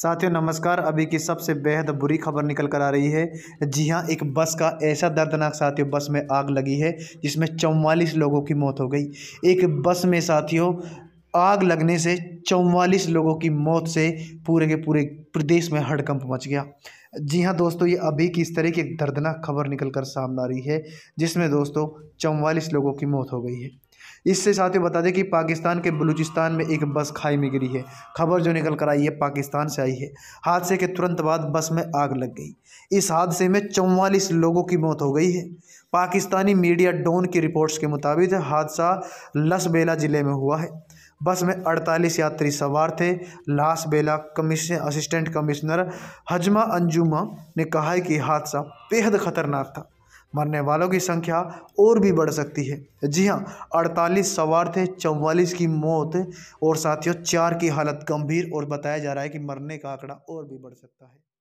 साथियों नमस्कार अभी की सबसे बेहद बुरी खबर निकल कर आ रही है जी हाँ एक बस का ऐसा दर्दनाक साथियों बस में आग लगी है जिसमें चौवालीस लोगों की मौत हो गई एक बस में साथियों आग लगने से चौवालीस लोगों की मौत से पूरे के पूरे प्रदेश में हड़कंप मच गया जी हाँ दोस्तों ये अभी किस तरह की एक दर्दनाक खबर निकल कर सामने आ रही है जिसमें दोस्तों चौवालीस लोगों की मौत हो गई है इससे साथ ही बता दें कि पाकिस्तान के बलूचिस्तान में एक बस खाई में गिरी है खबर जो निकल कर आई है पाकिस्तान से आई है हादसे के तुरंत बाद बस में आग लग गई इस हादसे में चौवालीस लोगों की मौत हो गई है पाकिस्तानी मीडिया डोन की रिपोर्ट्स के मुताबिक हादसा लसबेला ज़िले में हुआ है बस में 48 यात्री सवार थे Lasbela commissioner assistant commissioner हजमा अंजुमा ने कहा है कि हादसा बेहद खतरनाक था मरने वालों की संख्या और भी बढ़ सकती है जी हाँ 48 सवार थे 44 की मौत और साथियों चार की हालत गंभीर और बताया जा रहा है कि मरने का आंकड़ा और भी बढ़ सकता है